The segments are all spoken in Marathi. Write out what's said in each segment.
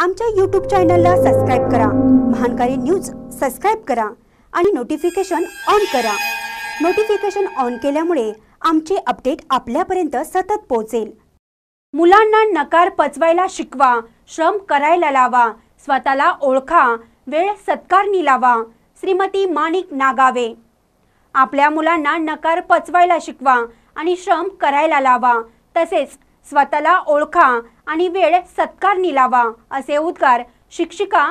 आमच्या यूट्यूब चॅनलला सबस्क्राईब करा महानकारी न्यूज सबस्क्राईब करा आणि नोटिफिकेशन ऑन करा नोटिफिकेशन ऑन केल्यामुळे आमचे अपडेट आपल्यापर्यंत सतत पोहोचेल मुलांना नकार पचवायला शिकवा श्रम करायला लावा स्वतःला ओळखा वेळ सत्कारणी लावा श्रीमती माणिक नागावे आपल्या मुलांना नकार पचवायला शिकवा आणि श्रम करायला लावा तसेच स्वतःला ओळखा आणि वेळ सत्कार निलावा असे उद्गार शिक्षिका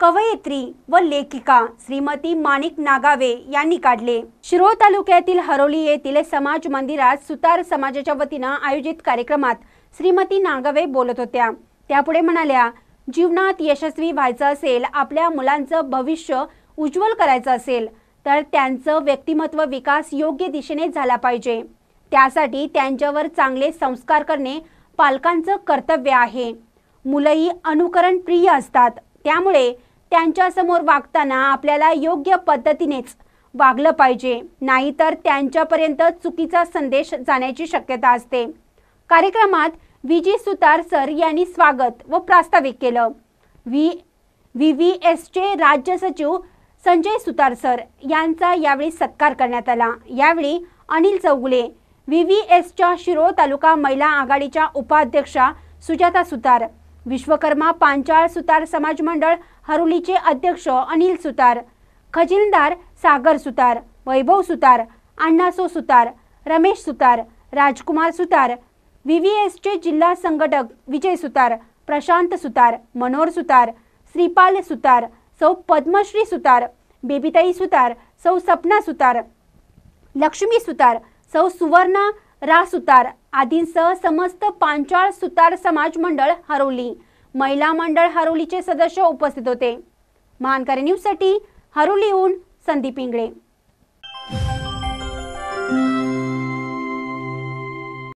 कवयित्री व लेखिका श्रीमती माणिक नागावे यांनी काढले शिरोळ तालुक्यातील हरोली येथील समाज मंदिरात सुतार समाजाच्या वतीनं आयोजित कार्यक्रमात श्रीमती नागावे बोलत होत्या त्यापुढे म्हणाल्या जीवनात यशस्वी व्हायचं असेल आपल्या मुलांचं भविष्य उज्ज्वल करायचं असेल तर त्यांचं व्यक्तिमत्व विकास योग्य दिशेने झाला पाहिजे त्यासाठी त्यांच्यावर चांगले संस्कार करणे पालकांचं कर्तव्य आहे मुलंही अनुकरण प्रिय असतात त्यामुळे त्यांच्यासमोर वागताना आपल्याला योग्य पद्धतीनेच वागलं पाहिजे नाहीतर त्यांच्यापर्यंत चुकीचा संदेश जाण्याची शक्यता असते कार्यक्रमात विजी सुतार सर यांनी स्वागत व प्रास्ताविक केलं व्ही व्ही व्ही एसचे राज्य सचिव संजय सुतार सर यांचा यावेळी सत्कार करण्यात आला यावेळी अनिल चौगुले व्ही व्ही एसच्या शिरो तालुका महिला आघाडीच्या उपाध्यक्षा सुजाता सुतार विश्वकर्मा पांचाळ सुतार समाज मंडळ हरुलीचे अध्यक्ष अनिल सुतार खजिनदार सागर सुतार वैभव सुतार अण्णासो सुतार रमेश सुतार राजकुमार सुतार व्ही व्ही एसचे जिल्हा संघटक विजय सुतार प्रशांत सुतार मनोहर सुतार श्रीपाल सुतार सौ पद्मश्री सुतार बेबीताई सुतार सौ सपना सुतार लक्ष्मी सुतार सौ सुवर्णा रा सुतार आदींसह समस्त पांचाळ सुतार समाज मंडळ हरोली महिला मंडळ हरोलीचे सदस्य उपस्थित होते महानकारी न्यूजसाठी हरोलीहून संदीप पिंगळे